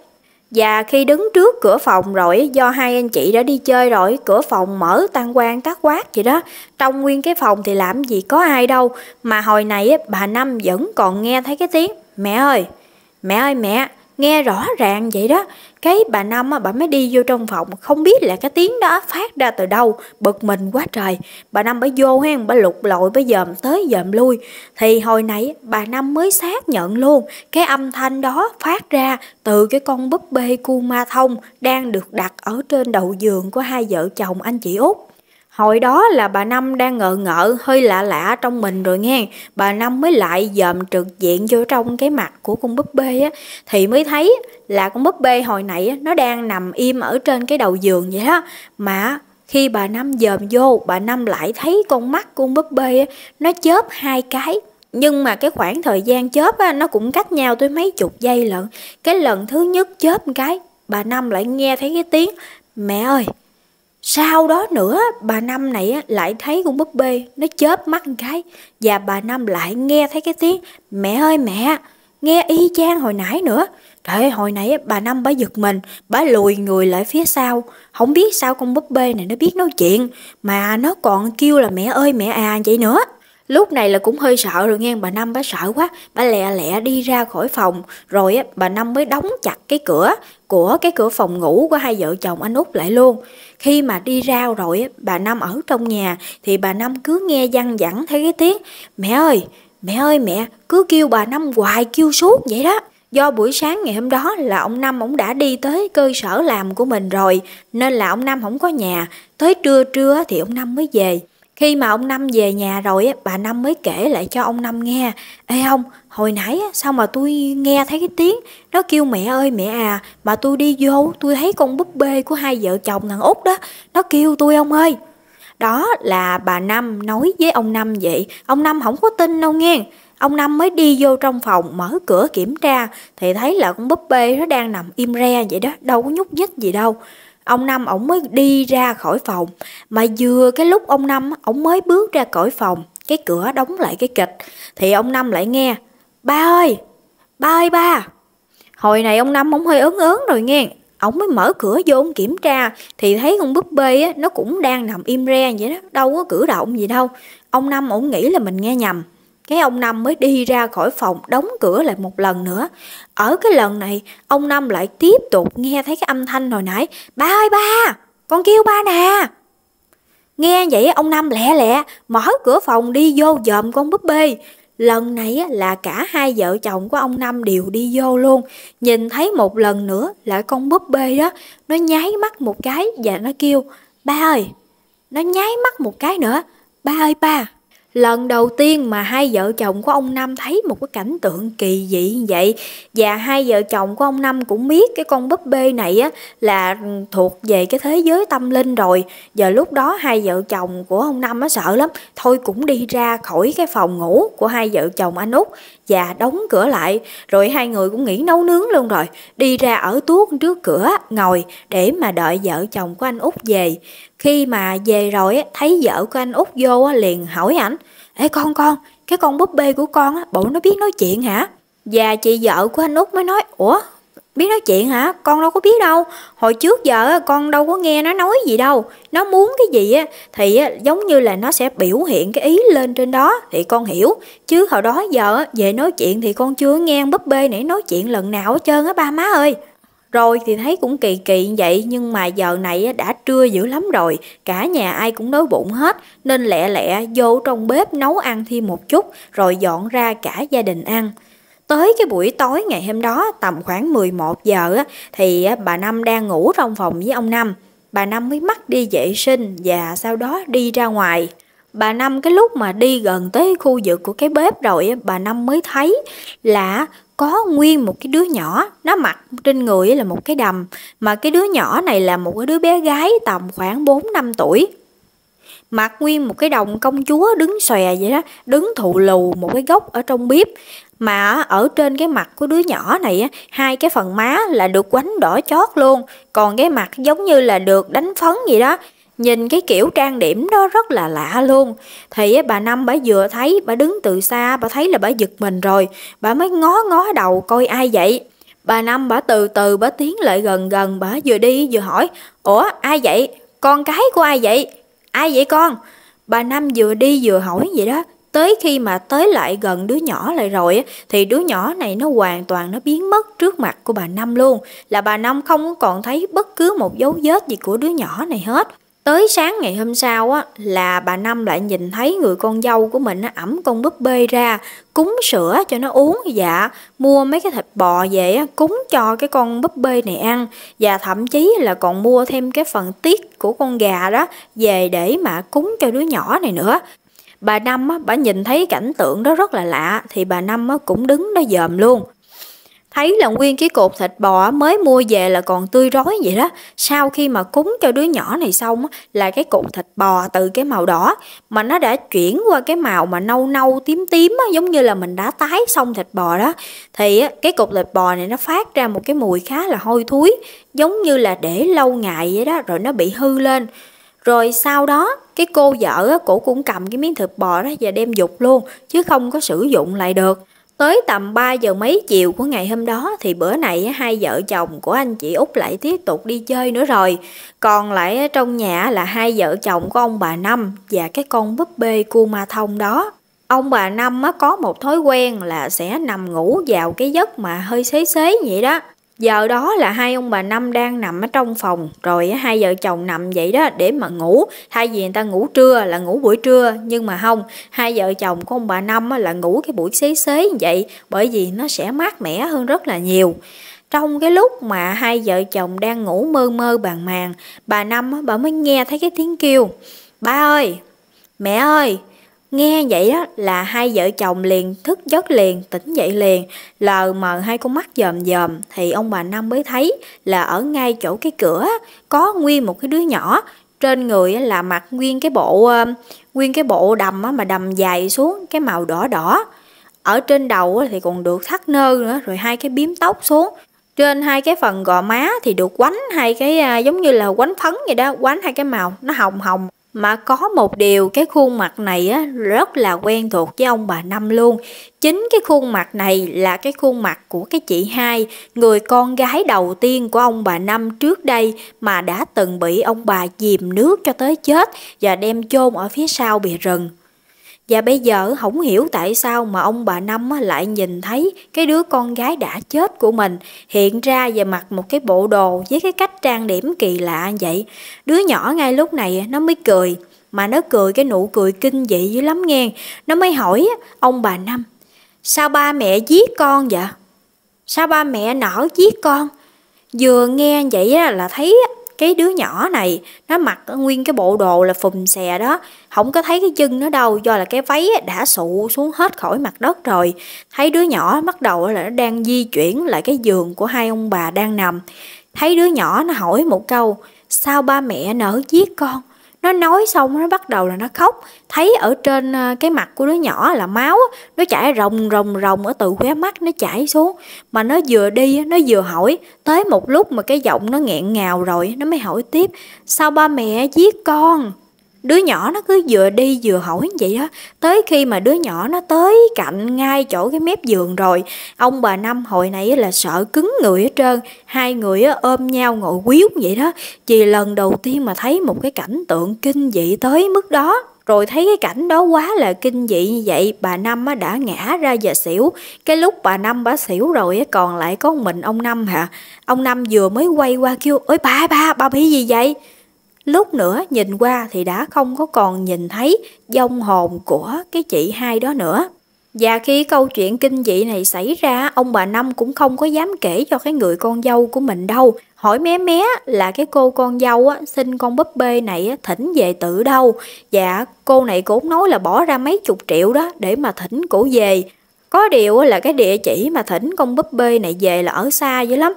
[SPEAKER 1] Và khi đứng trước cửa phòng rồi do hai anh chị đã đi chơi rồi cửa phòng mở tan quan tác quát vậy đó Trong nguyên cái phòng thì làm gì có ai đâu Mà hồi này bà Năm vẫn còn nghe thấy cái tiếng Mẹ ơi, mẹ ơi mẹ nghe rõ ràng vậy đó cái bà năm bà mới đi vô trong phòng không biết là cái tiếng đó phát ra từ đâu bực mình quá trời bà năm bà vô hen bà lục lội bà dòm tới dòm lui thì hồi nãy bà năm mới xác nhận luôn cái âm thanh đó phát ra từ cái con búp bê cu ma thông đang được đặt ở trên đầu giường của hai vợ chồng anh chị út Hồi đó là bà Năm đang ngợ ngợ hơi lạ lạ trong mình rồi nghe Bà Năm mới lại dòm trực diện vô trong cái mặt của con búp bê á Thì mới thấy là con búp bê hồi nãy nó đang nằm im ở trên cái đầu giường vậy đó Mà khi bà Năm dòm vô bà Năm lại thấy con mắt con búp bê á, nó chớp hai cái nhưng mà cái khoảng thời gian chớp á, nó cũng cách nhau tới mấy chục giây lận Cái lần thứ nhất chớp một cái Bà Năm lại nghe thấy cái tiếng Mẹ ơi sau đó nữa, bà Năm này lại thấy con búp bê, nó chớp mắt cái, và bà Năm lại nghe thấy cái tiếng, mẹ ơi mẹ, nghe y chang hồi nãy nữa. Trời hồi nãy bà Năm bà giật mình, bà lùi người lại phía sau, không biết sao con búp bê này nó biết nói chuyện, mà nó còn kêu là mẹ ơi mẹ à vậy nữa. Lúc này là cũng hơi sợ rồi nghe bà Năm bà sợ quá, bà lẹ lẹ đi ra khỏi phòng, rồi bà Năm mới đóng chặt cái cửa của cái cửa phòng ngủ của hai vợ chồng anh Út lại luôn. Khi mà đi rao rồi, bà Năm ở trong nhà thì bà Năm cứ nghe văn vẳng thấy cái tiếng Mẹ ơi, mẹ ơi mẹ, cứ kêu bà Năm hoài kêu suốt vậy đó. Do buổi sáng ngày hôm đó là ông Năm ông đã đi tới cơ sở làm của mình rồi, nên là ông Năm không có nhà, tới trưa trưa thì ông Năm mới về. Khi mà ông Năm về nhà rồi, bà Năm mới kể lại cho ông Năm nghe, Ê ông, Hồi nãy sao mà tôi nghe thấy cái tiếng Nó kêu mẹ ơi mẹ à Mà tôi đi vô tôi thấy con búp bê của hai vợ chồng thằng Út đó Nó kêu tôi ông ơi Đó là bà Năm nói với ông Năm vậy Ông Năm không có tin đâu nghe Ông Năm mới đi vô trong phòng mở cửa kiểm tra Thì thấy là con búp bê nó đang nằm im re vậy đó Đâu có nhúc nhích gì đâu Ông Năm ổng mới đi ra khỏi phòng Mà vừa cái lúc ông Năm ổng mới bước ra khỏi phòng Cái cửa đóng lại cái kịch Thì ông Năm lại nghe Ba ơi, ba ơi ba. Hồi này ông Năm ông hơi ớn ớn rồi nghe. Ông mới mở cửa vô ông kiểm tra thì thấy con búp bê á, nó cũng đang nằm im re vậy đó, đâu có cử động gì đâu. Ông Năm ổng nghĩ là mình nghe nhầm. Cái ông Năm mới đi ra khỏi phòng đóng cửa lại một lần nữa. Ở cái lần này, ông Năm lại tiếp tục nghe thấy cái âm thanh hồi nãy. Ba ơi ba, con kêu ba nè. Nghe vậy ông Năm lẹ lẹ mở cửa phòng đi vô dòm con búp bê Lần này là cả hai vợ chồng của ông Năm đều đi vô luôn Nhìn thấy một lần nữa là con búp bê đó Nó nháy mắt một cái và nó kêu Ba ơi Nó nháy mắt một cái nữa Ba ơi ba Lần đầu tiên mà hai vợ chồng của ông Năm thấy một cái cảnh tượng kỳ dị như vậy và hai vợ chồng của ông Năm cũng biết cái con búp bê này á là thuộc về cái thế giới tâm linh rồi. Giờ lúc đó hai vợ chồng của ông Năm á sợ lắm, thôi cũng đi ra khỏi cái phòng ngủ của hai vợ chồng anh Út và đóng cửa lại. Rồi hai người cũng nghỉ nấu nướng luôn rồi, đi ra ở tuốt trước cửa ngồi để mà đợi vợ chồng của anh út về. Khi mà về rồi thấy vợ của anh út vô liền hỏi ảnh, Ê con con, cái con búp bê của con bộ nó biết nói chuyện hả? Và chị vợ của anh út mới nói, Ủa Biết nói chuyện hả? Con đâu có biết đâu. Hồi trước giờ con đâu có nghe nó nói gì đâu. Nó muốn cái gì thì giống như là nó sẽ biểu hiện cái ý lên trên đó thì con hiểu. Chứ hồi đó giờ về nói chuyện thì con chưa nghe búp bê nãy nói chuyện lần nào hết trơn á ba má ơi. Rồi thì thấy cũng kỳ kỳ vậy nhưng mà giờ này đã trưa dữ lắm rồi, cả nhà ai cũng đói bụng hết nên lẹ lẹ vô trong bếp nấu ăn thêm một chút rồi dọn ra cả gia đình ăn. Tới cái buổi tối ngày hôm đó tầm khoảng 11 giờ thì bà Năm đang ngủ trong phòng với ông Năm. Bà Năm mới mắt đi vệ sinh và sau đó đi ra ngoài. Bà Năm cái lúc mà đi gần tới khu vực của cái bếp rồi bà Năm mới thấy là có nguyên một cái đứa nhỏ nó mặc trên người là một cái đầm mà cái đứa nhỏ này là một cái đứa bé gái tầm khoảng 4 năm tuổi mặc nguyên một cái đồng công chúa đứng xòe vậy đó đứng thụ lù một cái gốc ở trong bếp mà ở trên cái mặt của đứa nhỏ này hai cái phần má là được quánh đỏ chót luôn còn cái mặt giống như là được đánh phấn gì đó Nhìn cái kiểu trang điểm đó rất là lạ luôn Thì bà Năm bà vừa thấy Bà đứng từ xa bà thấy là bà giật mình rồi Bà mới ngó ngó đầu coi ai vậy Bà Năm bà từ từ bà tiến lại gần gần Bà vừa đi vừa hỏi Ủa ai vậy? Con cái của ai vậy? Ai vậy con? Bà Năm vừa đi vừa hỏi vậy đó Tới khi mà tới lại gần đứa nhỏ lại rồi thì đứa nhỏ này nó hoàn toàn nó biến mất trước mặt của bà Năm luôn. Là bà Năm không còn thấy bất cứ một dấu vết gì của đứa nhỏ này hết. Tới sáng ngày hôm sau á, là bà Năm lại nhìn thấy người con dâu của mình nó ẩm con búp bê ra, cúng sữa cho nó uống dạ, mua mấy cái thịt bò về á, cúng cho cái con búp bê này ăn và thậm chí là còn mua thêm cái phần tiết của con gà đó về để mà cúng cho đứa nhỏ này nữa bà năm á, bà nhìn thấy cảnh tượng đó rất là lạ thì bà năm á, cũng đứng đó dòm luôn thấy là nguyên cái cột thịt bò mới mua về là còn tươi rói vậy đó sau khi mà cúng cho đứa nhỏ này xong là cái cột thịt bò từ cái màu đỏ mà nó đã chuyển qua cái màu mà nâu nâu tím tím giống như là mình đã tái xong thịt bò đó thì cái cột thịt bò này nó phát ra một cái mùi khá là hôi thối giống như là để lâu ngày vậy đó rồi nó bị hư lên rồi sau đó cái cô vợ á, cổ cũng cầm cái miếng thịt bò đó và đem dục luôn chứ không có sử dụng lại được Tới tầm 3 giờ mấy chiều của ngày hôm đó thì bữa này hai vợ chồng của anh chị Út lại tiếp tục đi chơi nữa rồi. Còn lại trong nhà là hai vợ chồng của ông bà Năm và cái con búp bê cu ma thông đó. Ông bà Năm có một thói quen là sẽ nằm ngủ vào cái giấc mà hơi xế xế vậy đó. Giờ đó là hai ông bà Năm đang nằm ở trong phòng Rồi hai vợ chồng nằm vậy đó để mà ngủ Thay vì người ta ngủ trưa là ngủ buổi trưa Nhưng mà không, hai vợ chồng của ông bà Năm là ngủ cái buổi xế xế như vậy Bởi vì nó sẽ mát mẻ hơn rất là nhiều trong cái lúc mà hai vợ chồng đang ngủ mơ mơ bàn màng, bà Năm bà mới nghe thấy cái tiếng kêu. Ba ơi, mẹ ơi, Nghe vậy đó là hai vợ chồng liền thức giấc liền, tỉnh dậy liền, lờ mờ hai con mắt dòm dòm thì ông bà Năm mới thấy là ở ngay chỗ cái cửa có nguyên một cái đứa nhỏ, trên người là mặc nguyên cái bộ ờ, nguyên cái bộ đầm mà đầm dài xuống cái màu đỏ đỏ. Ở trên đầu thì còn được thắt nơ nữa, rồi hai cái biếm tóc xuống. Trên hai cái phần gò má thì được quánh hai cái ờ, giống như là quánh phấn vậy đó, quánh hai cái màu nó hồng hồng mà có một điều cái khuôn mặt này á, rất là quen thuộc với ông bà Năm luôn. Chính cái khuôn mặt này là cái khuôn mặt của cái chị hai, người con gái đầu tiên của ông bà Năm trước đây mà đã từng bị ông bà dìm nước cho tới chết và đem chôn ở phía sau bìa rừng. Và bây giờ không hiểu tại sao mà ông bà Năm lại nhìn thấy cái đứa con gái đã chết của mình hiện ra và mặc một cái bộ đồ với cái cách trang điểm kỳ lạ vậy. Đứa nhỏ ngay lúc này nó mới cười, mà nó cười cái nụ cười kinh dị dữ lắm nghe. Nó mới hỏi ông bà Năm, sao ba mẹ giết con vậy? Sao ba mẹ nở giết con? Vừa nghe vậy là thấy cái đứa nhỏ này nó mặc nguyên cái bộ đồ là phùm xè đó không có thấy cái chân nó đâu do là cái váy đã sụ xuống hết khỏi mặt đất rồi thấy đứa nhỏ bắt đầu là nó đang di chuyển lại cái giường của hai ông bà đang nằm thấy đứa nhỏ nó hỏi một câu sao ba mẹ nỡ giết con nó nói xong nó bắt đầu là nó khóc thấy ở trên ờ, cái mặt của đứa nhỏ là máu nó chảy rồng rồng rồng ở từ khóe mắt nó chảy xuống mà nó vừa đi nó vừa hỏi tới một lúc mà cái giọng nó nghẹn ngào rồi nó mới hỏi tiếp sao ba mẹ giết con đứa nhỏ nó cứ vừa đi vừa hỏi vậy đó tới khi mà đứa nhỏ nó tới cạnh ngay chỗ cái mép giường rồi ông bà năm hồi nãy là sợ cứng người hết trơn hai người ôm nhau ngồi quýu vậy đó vì lần đầu tiên mà thấy một cái cảnh tượng kinh dị tới mức đó rồi thấy cái cảnh đó quá là kinh dị như vậy bà năm đã ngã ra và xỉu cái lúc bà năm bà xỉu rồi còn lại có mình ông năm hả ông năm vừa mới quay qua kêu ơi ba ba ba bị gì vậy Lúc nữa nhìn qua thì đã không có còn nhìn thấy dông hồn của cái chị hai đó nữa. Và khi câu chuyện kinh dị này xảy ra, ông bà Năm cũng không có dám kể cho cái người con dâu của mình đâu. Hỏi mé mé là cái cô con dâu á, xin con búp bê này á, thỉnh về tự đâu. Dạ, cô này cũng nói là bỏ ra mấy chục triệu đó để mà thỉnh cổ về. Có điều là cái địa chỉ mà thỉnh con búp bê này về là ở xa dữ lắm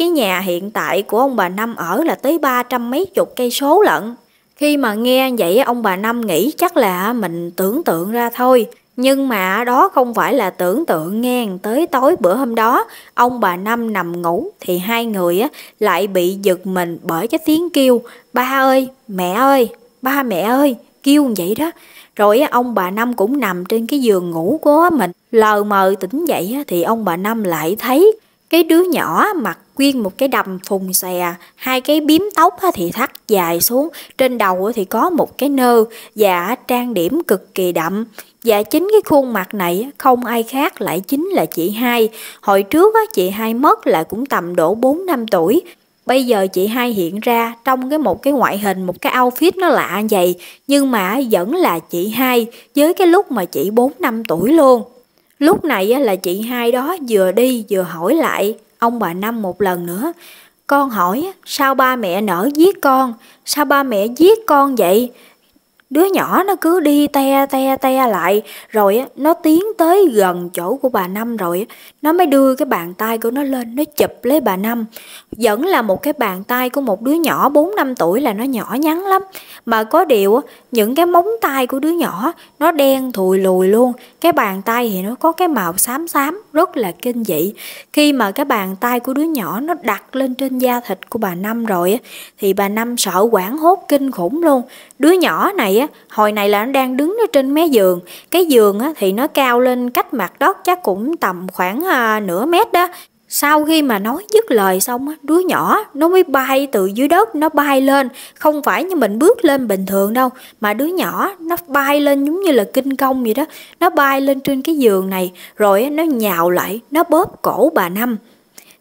[SPEAKER 1] cái nhà hiện tại của ông bà Năm ở là tới ba trăm mấy chục cây số lận. Khi mà nghe vậy ông bà Năm nghĩ chắc là mình tưởng tượng ra thôi. Nhưng mà đó không phải là tưởng tượng nghe tới tối bữa hôm đó, ông bà Năm nằm ngủ thì hai người á, lại bị giật mình bởi cái tiếng kêu, ba ơi, mẹ ơi, ba mẹ ơi, kêu vậy đó. Rồi ông bà Năm cũng nằm trên cái giường ngủ của mình, lờ mờ tỉnh dậy thì ông bà Năm lại thấy cái đứa nhỏ mặc quyên một cái đầm phùng xòe hai cái bím tóc thì thắt dài xuống trên đầu thì có một cái nơ và trang điểm cực kỳ đậm và chính cái khuôn mặt này không ai khác lại chính là chị hai hồi trước chị hai mất là cũng tầm độ 4 năm tuổi Bây giờ chị hai hiện ra trong cái một cái ngoại hình, một cái outfit nó lạ vậy, nhưng mà vẫn là chị hai với cái lúc mà chị 4 năm tuổi luôn. Lúc này là chị hai đó vừa đi vừa hỏi lại ông bà Năm một lần nữa. Con hỏi sao ba mẹ nở giết con, sao ba mẹ giết con vậy? Đứa nhỏ nó cứ đi te te te lại Rồi nó tiến tới gần chỗ của bà Năm rồi Nó mới đưa cái bàn tay của nó lên Nó chụp lấy bà Năm Vẫn là một cái bàn tay của một đứa nhỏ 4 năm tuổi là nó nhỏ nhắn lắm Mà có điều những cái móng tay của đứa nhỏ Nó đen thùi lùi luôn cái bàn tay thì nó có cái màu xám xám rất là kinh dị khi mà cái bàn tay của đứa nhỏ nó đặt lên trên da thịt của bà năm rồi thì bà năm sợ quảng hốt kinh khủng luôn đứa nhỏ này á hồi này là nó đang đứng ở trên mé giường cái giường á thì nó cao lên cách mặt đất chắc cũng tầm khoảng à, nửa mét đó sau khi mà nói dứt lời xong đứa nhỏ nó mới bay từ dưới đất nó bay lên, không phải như mình bước lên bình thường đâu, mà đứa nhỏ nó bay lên giống như là kinh công vậy đó, nó bay lên trên cái giường này rồi nó nhào lại, nó bóp cổ bà Năm.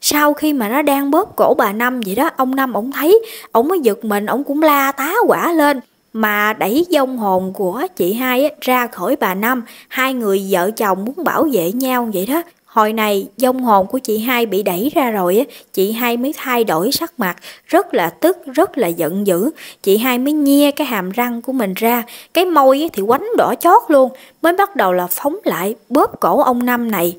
[SPEAKER 1] Sau khi mà nó đang bóp cổ bà Năm vậy đó, ông Năm ổng thấy, ổng mới giật mình, ổng cũng la tá quả lên mà đẩy dông hồn của chị hai ra khỏi bà Năm, hai người vợ chồng muốn bảo vệ nhau vậy đó. Hồi này, dông hồn của chị hai bị đẩy ra rồi, chị hai mới thay đổi sắc mặt, rất là tức, rất là giận dữ. Chị hai mới nhe cái hàm răng của mình ra, cái môi thì quánh đỏ chót luôn, mới bắt đầu là phóng lại, bóp cổ ông Năm này.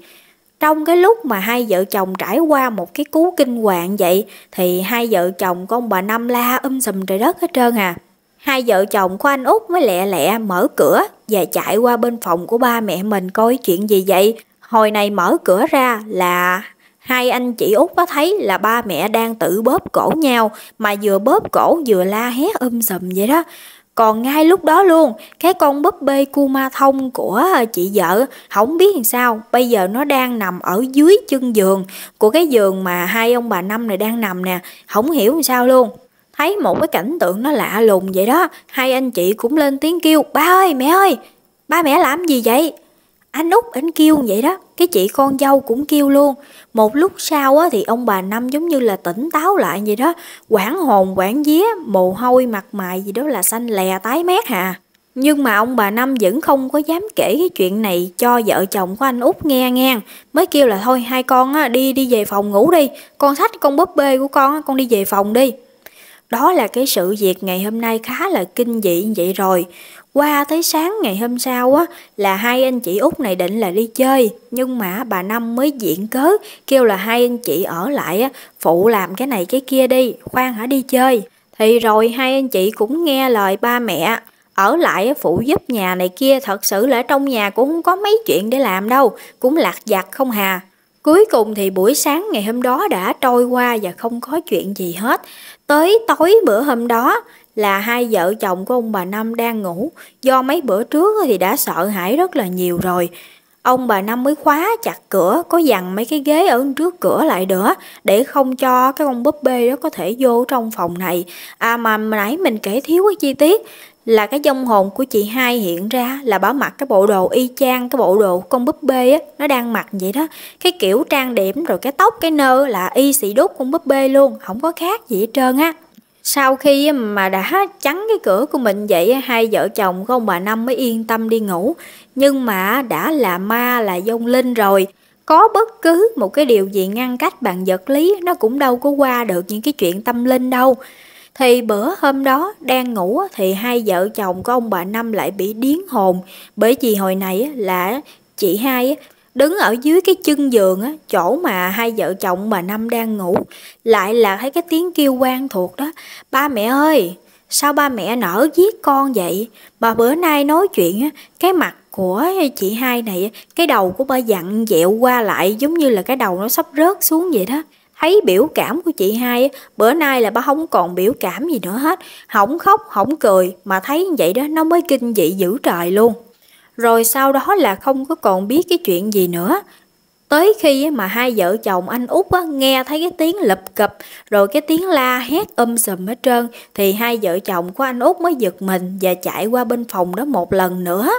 [SPEAKER 1] Trong cái lúc mà hai vợ chồng trải qua một cái cú kinh hoàng vậy, thì hai vợ chồng con bà Năm la um sùm trời đất hết trơn à. Hai vợ chồng của anh út mới lẹ lẹ mở cửa và chạy qua bên phòng của ba mẹ mình coi chuyện gì vậy. Hồi này mở cửa ra là hai anh chị út có thấy là ba mẹ đang tự bóp cổ nhau mà vừa bóp cổ vừa la hét um sầm vậy đó. Còn ngay lúc đó luôn, cái con búp bê Kuma Thông của ờ, chị vợ, không biết làm sao, bây giờ nó đang nằm ở dưới chân giường của cái giường mà hai ông bà Năm này đang nằm nè, không hiểu làm sao luôn. Thấy một cái cảnh tượng nó lạ lùng vậy đó, hai anh chị cũng lên tiếng kêu, ba ơi, mẹ ơi, ba mẹ làm gì vậy? anh út ảnh kêu vậy đó cái chị con dâu cũng kêu luôn một lúc sau á, thì ông bà năm giống như là tỉnh táo lại vậy đó quảng hồn quảng vía mồ hôi mặt mày gì đó là xanh lè tái mét hà nhưng mà ông bà năm vẫn không có dám kể cái chuyện này cho vợ chồng của anh út nghe nghe mới kêu là thôi hai con á, đi đi về phòng ngủ đi con sách con búp bê của con con đi về phòng đi đó là cái sự việc ngày hôm nay khá là kinh dị vậy rồi qua tới sáng ngày hôm sau á là hai anh chị út này định là đi chơi nhưng mà bà Năm mới diện cớ kêu là hai anh chị ở lại á phụ làm cái này cái kia đi khoan hả đi chơi. Thì rồi hai anh chị cũng nghe lời ba mẹ ở lại phụ giúp nhà này kia thật sự là trong nhà cũng không có mấy chuyện để làm đâu cũng lạc giặt không hà Cuối cùng thì buổi sáng ngày hôm đó đã trôi qua và không có chuyện gì hết. Tới tối bữa hôm đó, là hai vợ chồng của ông bà Năm đang ngủ, do mấy bữa trước thì đã sợ hãi rất là nhiều rồi. Ông bà Năm mới khóa chặt cửa, có dằn mấy cái ghế ở trước cửa lại nữa để không cho cái con búp bê đó có thể vô trong phòng này. À mà nãy mình kể thiếu cái chi tiết là cái dông hồn của chị hai hiện ra là bảo mặc cái bộ đồ y chang cái bộ đồ con búp bê á nó đang mặc vậy đó cái kiểu trang điểm rồi cái tóc cái nơ là y xì đúc con búp bê luôn không có khác gì hết trơn á sau khi mà đã chắn cái cửa của mình vậy hai vợ chồng của ông bà năm mới yên tâm đi ngủ nhưng mà đã là ma là dông linh rồi có bất cứ một cái điều gì ngăn cách bằng vật lý nó cũng đâu có qua được những cái chuyện tâm linh đâu thì bữa hôm đó đang ngủ thì hai vợ chồng của ông bà năm lại bị điến hồn bởi vì hồi này là chị hai Đứng ở dưới cái chân giường á, chỗ mà hai vợ chồng bà Năm đang ngủ, lại là thấy cái tiếng kêu quen thuộc đó. Ba mẹ ơi, sao ba mẹ nở giết con vậy? bà bữa nay nói chuyện á, cái mặt của chị hai này, cái đầu của ba dặn dẹo qua lại giống như là cái đầu nó sắp rớt xuống vậy đó thấy biểu cảm của chị hai bữa nay là bà không còn biểu cảm gì nữa hết hổng khóc hổng cười mà thấy vậy đó nó mới kinh dị dữ trời luôn rồi sau đó là không có còn biết cái chuyện gì nữa tới khi mà hai vợ chồng anh út nghe thấy cái tiếng lập cập rồi cái tiếng la hét âm um sầm hết trơn thì hai vợ chồng của anh út mới giật mình và chạy qua bên phòng đó một lần nữa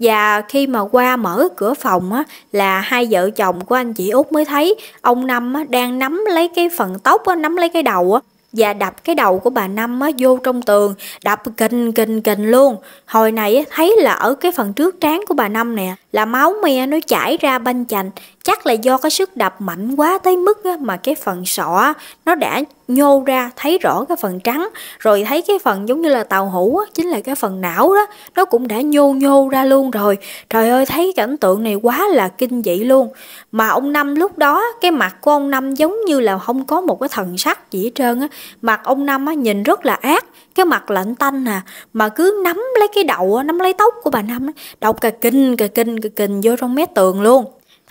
[SPEAKER 1] và khi mà qua mở cửa phòng á, là hai vợ chồng của anh chị út mới thấy ông năm á, đang nắm lấy cái phần tóc á, nắm lấy cái đầu á, và đập cái đầu của bà Năm á, vô trong tường, đập kình kình kình luôn. Hồi này thấy là ở cái phần trước trán của bà Năm nè, là máu me nó chảy ra banh chành chắc là do cái sức đập mạnh quá tới mức mà cái phần sọ nó đã nhô ra thấy rõ cái phần trắng rồi thấy cái phần giống như là tàu hũ chính là cái phần não đó nó cũng đã nhô nhô ra luôn rồi trời ơi thấy cảnh tượng này quá là kinh dị luôn mà ông năm lúc đó cái mặt của ông năm giống như là không có một cái thần sắc gì hết trơn á mặt ông năm nhìn rất là ác cái mặt lạnh tanh à mà cứ nắm lấy cái đầu nắm lấy tóc của bà năm đậu cà kinh cà kinh cà kinh vô trong mé tường luôn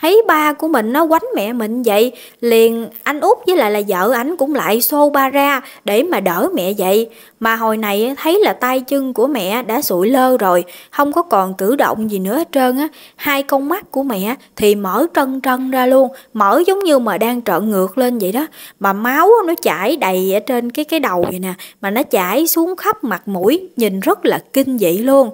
[SPEAKER 1] thấy ba của mình nó quánh mẹ mình vậy liền anh út với lại là vợ ảnh cũng lại xô ba ra để mà đỡ mẹ vậy mà hồi này thấy là tay chân của mẹ đã sụi lơ rồi không có còn cử động gì nữa hết trơn á hai con mắt của mẹ thì mở trân trân ra luôn mở giống như mà đang trợn ngược lên vậy đó mà máu nó chảy đầy ở trên cái cái đầu vậy nè mà nó chảy xuống khắp mặt mũi nhìn rất là kinh dị luôn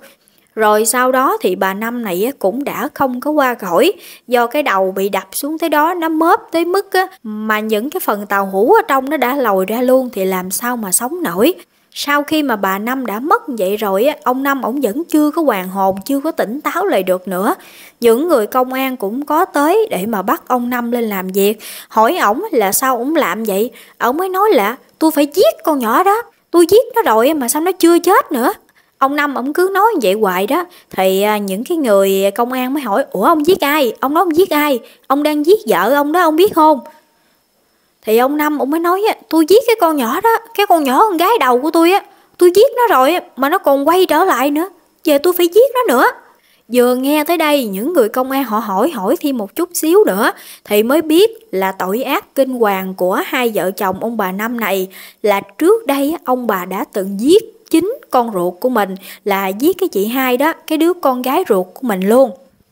[SPEAKER 1] rồi sau đó thì bà Năm này cũng đã không có qua khỏi do cái đầu bị đập xuống tới đó nó mớp tới mức mà những cái phần tàu hũ ở trong nó đã lồi ra luôn thì làm sao mà sống nổi. Sau khi mà bà Năm đã mất vậy rồi, ông Năm ổng vẫn chưa có hoàn hồn, chưa có tỉnh táo lại được nữa. Những người công an cũng có tới để mà bắt ông Năm lên làm việc. Hỏi ổng là sao ổng làm vậy? Ổng mới nói là tôi phải giết con nhỏ đó. Tôi giết nó rồi mà sao nó chưa chết nữa? ông năm ông cứ nói vậy hoài đó thì à, những cái người công an mới hỏi ủa ông giết ai ông nói ông giết ai ông đang giết vợ ông đó ông biết không thì ông năm ông mới nói tôi giết cái con nhỏ đó cái con nhỏ con gái đầu của tôi á tôi giết nó rồi mà nó còn quay trở lại nữa giờ tôi phải giết nó nữa vừa nghe tới đây những người công an họ hỏi hỏi thêm một chút xíu nữa thì mới biết là tội ác kinh hoàng của hai vợ chồng ông bà năm này là trước đây ông bà đã từng giết chính con ruột của mình là giết cái chị hai đó cái đứa con gái ruột của mình luôn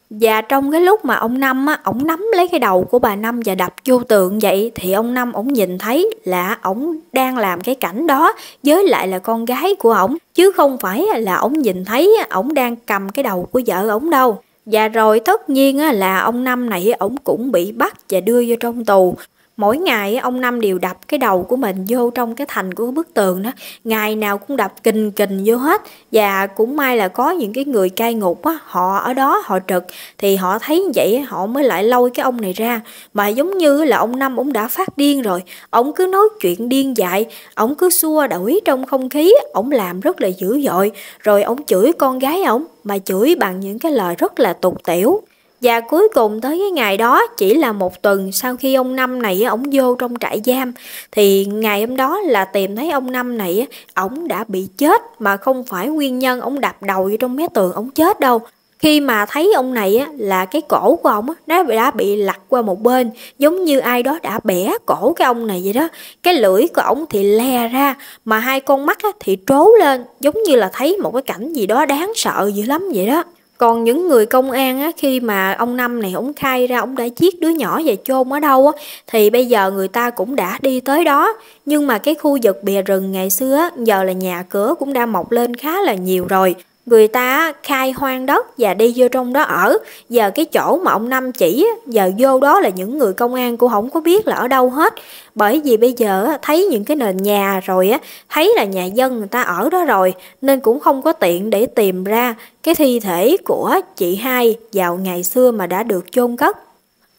[SPEAKER 1] và trong cái lúc mà ông năm á ổng nắm lấy cái đầu của bà năm và đập vô tượng vậy thì ông năm ổng nhìn thấy là ổng đang làm cái cảnh đó với lại là con gái của ổng chứ không phải là ổng nhìn thấy ổng đang cầm cái đầu của vợ ổng đâu và rồi tất nhiên là ông năm này ổng cũng bị bắt và đưa vô trong tù mỗi ngày ông năm đều đập cái đầu của mình vô trong cái thành của bức tường đó ngày nào cũng đập kình kình vô hết và cũng may là có những cái người cai ngục á họ ở đó họ trực thì họ thấy vậy họ mới lại lôi cái ông này ra mà giống như là ông năm cũng đã phát điên rồi ông cứ nói chuyện điên dại ông cứ xua đuổi trong không khí ông làm rất là dữ dội rồi ông chửi con gái ông mà chửi bằng những cái lời rất là tục tiểu và cuối cùng tới cái ngày đó chỉ là một tuần sau khi ông Năm này ổng vô trong trại giam thì ngày hôm đó là tìm thấy ông Năm này ổng đã bị chết mà không phải nguyên nhân ổng đập đầu vô trong mé tường ổng chết đâu. Khi mà thấy ông này á, là cái cổ của ông á, nó đã bị lặt qua một bên giống như ai đó đã bẻ cổ cái ông này vậy đó. Cái lưỡi của ông thì le ra mà hai con mắt á, thì trố lên giống như là thấy một cái cảnh gì đó đáng sợ dữ lắm vậy đó còn những người công an á, khi mà ông năm này ông khai ra ông đã giết đứa nhỏ và chôn ở đâu á, thì bây giờ người ta cũng đã đi tới đó nhưng mà cái khu vực bìa rừng ngày xưa á, giờ là nhà cửa cũng đã mọc lên khá là nhiều rồi người ta khai hoang đất và đi vô trong đó ở giờ cái chỗ mà ông năm chỉ giờ vô đó là những người công an cũng không có biết là ở đâu hết bởi vì bây giờ thấy những cái nền nhà rồi á thấy là nhà dân người ta ở đó rồi nên cũng không có tiện để tìm ra cái thi thể của chị hai vào ngày xưa mà đã được chôn cất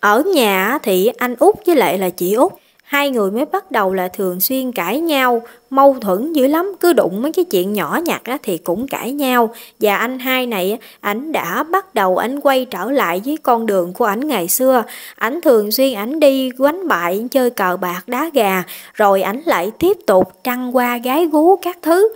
[SPEAKER 1] ở nhà thì anh út với lại là chị út hai người mới bắt đầu là thường xuyên cãi nhau, mâu thuẫn dữ lắm, cứ đụng mấy cái chuyện nhỏ nhặt á thì cũng cãi nhau. Và anh hai này, ảnh đã bắt đầu ảnh quay trở lại với con đường của ảnh ngày xưa. Ảnh thường xuyên ảnh đi quánh bại, chơi cờ bạc, đá gà, rồi ảnh lại tiếp tục trăng qua gái gú các thứ.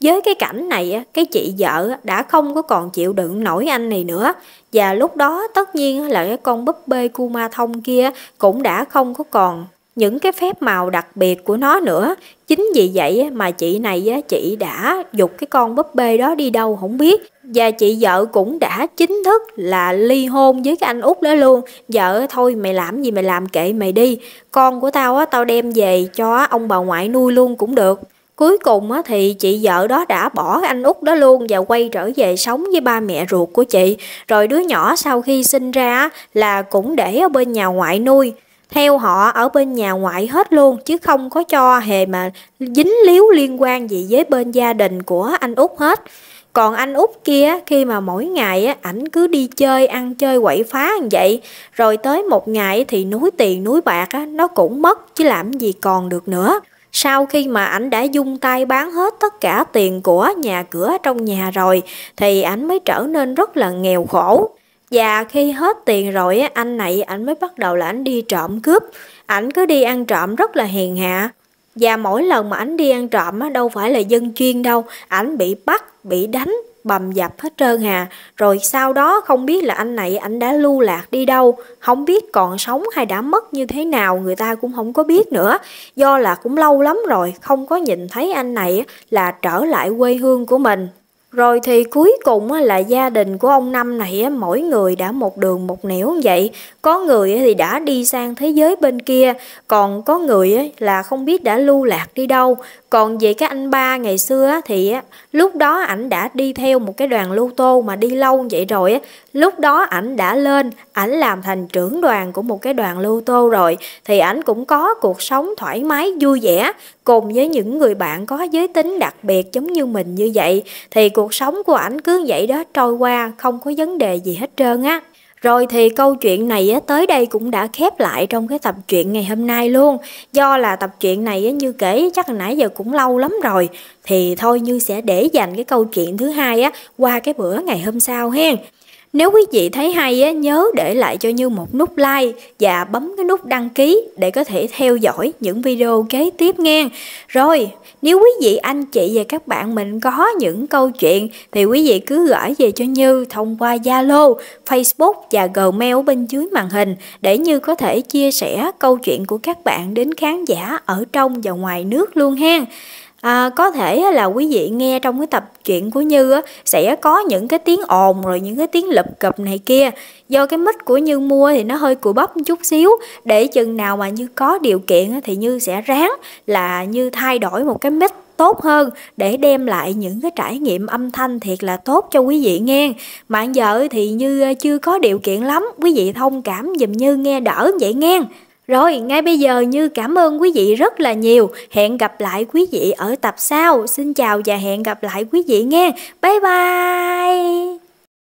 [SPEAKER 1] Với cái cảnh này, cái chị vợ đã không có còn chịu đựng nổi anh này nữa. Và lúc đó tất nhiên là cái con búp bê Kuma Thông kia cũng đã không có còn những cái phép màu đặc biệt của nó nữa chính vì vậy mà chị này chị đã dục cái con búp bê đó đi đâu không biết và chị vợ cũng đã chính thức là ly hôn với cái anh út đó luôn vợ thôi mày làm gì mày làm kệ mày đi con của tao á tao đem về cho ông bà ngoại nuôi luôn cũng được cuối cùng á thì chị vợ đó đã bỏ anh út đó luôn và quay trở về sống với ba mẹ ruột của chị rồi đứa nhỏ sau khi sinh ra là cũng để ở bên nhà ngoại nuôi theo họ ở bên nhà ngoại hết luôn chứ không có cho hề mà dính líu liên quan gì với bên gia đình của anh út hết còn anh út kia khi mà mỗi ngày á ảnh cứ đi chơi ăn chơi quậy phá như vậy rồi tới một ngày thì núi tiền núi bạc á nó cũng mất chứ làm gì còn được nữa sau khi mà ảnh đã dung tay bán hết tất cả tiền của nhà cửa trong nhà rồi thì ảnh mới trở nên rất là nghèo khổ và dạ, khi hết tiền rồi anh này ảnh mới bắt đầu là ảnh đi trộm cướp. Ảnh cứ đi ăn trộm rất là hiền hạ. Và mỗi lần mà ảnh đi ăn trộm á, đâu phải là dân chuyên đâu. Ảnh bị bắt, bị đánh, bầm dập hết trơn hà. Rồi sau đó không biết là anh này ảnh đã lưu lạc đi đâu. Không biết còn sống hay đã mất như thế nào người ta cũng không có biết nữa. Do là cũng lâu lắm rồi không có nhìn thấy anh này là trở lại quê hương của mình. Rồi thì cuối cùng là gia đình của ông Năm này mỗi người đã một đường một nẻo vậy. Có người thì đã đi sang thế giới bên kia, còn có người là không biết đã lưu lạc đi đâu. Còn về cái anh ba ngày xưa thì lúc đó ảnh đã đi theo một cái đoàn lưu tô mà đi lâu vậy rồi. Lúc đó ảnh đã lên, ảnh làm thành trưởng đoàn của một cái đoàn lưu tô rồi. Thì ảnh cũng có cuộc sống thoải mái vui vẻ cùng với những người bạn có giới tính đặc biệt giống như mình như vậy. Thì cũng cuộc sống của ảnh cứ vậy đó trôi qua, không có vấn đề gì hết trơn á. Rồi thì câu chuyện này tới đây cũng đã khép lại trong cái tập truyện ngày hôm nay luôn. Do là tập truyện này như kể chắc nãy giờ cũng lâu lắm rồi. Thì thôi Như sẽ để dành cái câu chuyện thứ hai á qua cái bữa ngày hôm sau hen. Nếu quý vị thấy hay á, nhớ để lại cho Như một nút like và bấm cái nút đăng ký để có thể theo dõi những video kế tiếp nghe. Rồi, nếu quý vị anh chị và các bạn mình có những câu chuyện thì quý vị cứ gửi về cho Như thông qua Zalo, Facebook và Gmail bên dưới màn hình để Như có thể chia sẻ câu chuyện của các bạn đến khán giả ở trong và ngoài nước luôn ha. À, có thể là quý vị nghe trong cái tập chuyện của Như á, sẽ có những cái tiếng ồn rồi những cái tiếng lập cập này kia do cái mic của Như mua thì nó hơi cùi bắp một chút xíu để chừng nào mà Như có điều kiện thì Như sẽ ráng là Như thay đổi một cái mic tốt hơn để đem lại những cái trải nghiệm âm thanh thiệt là tốt cho quý vị nghe. mà giờ thì Như ờ, chưa có điều kiện lắm, quý vị thông cảm dùm Như nghe đỡ vậy nghe. Rồi, ngay bây giờ Như cảm ơn quý vị rất là nhiều. Hẹn gặp lại quý vị ở tập sau. Xin chào và hẹn gặp lại quý vị nghe. Bye bye!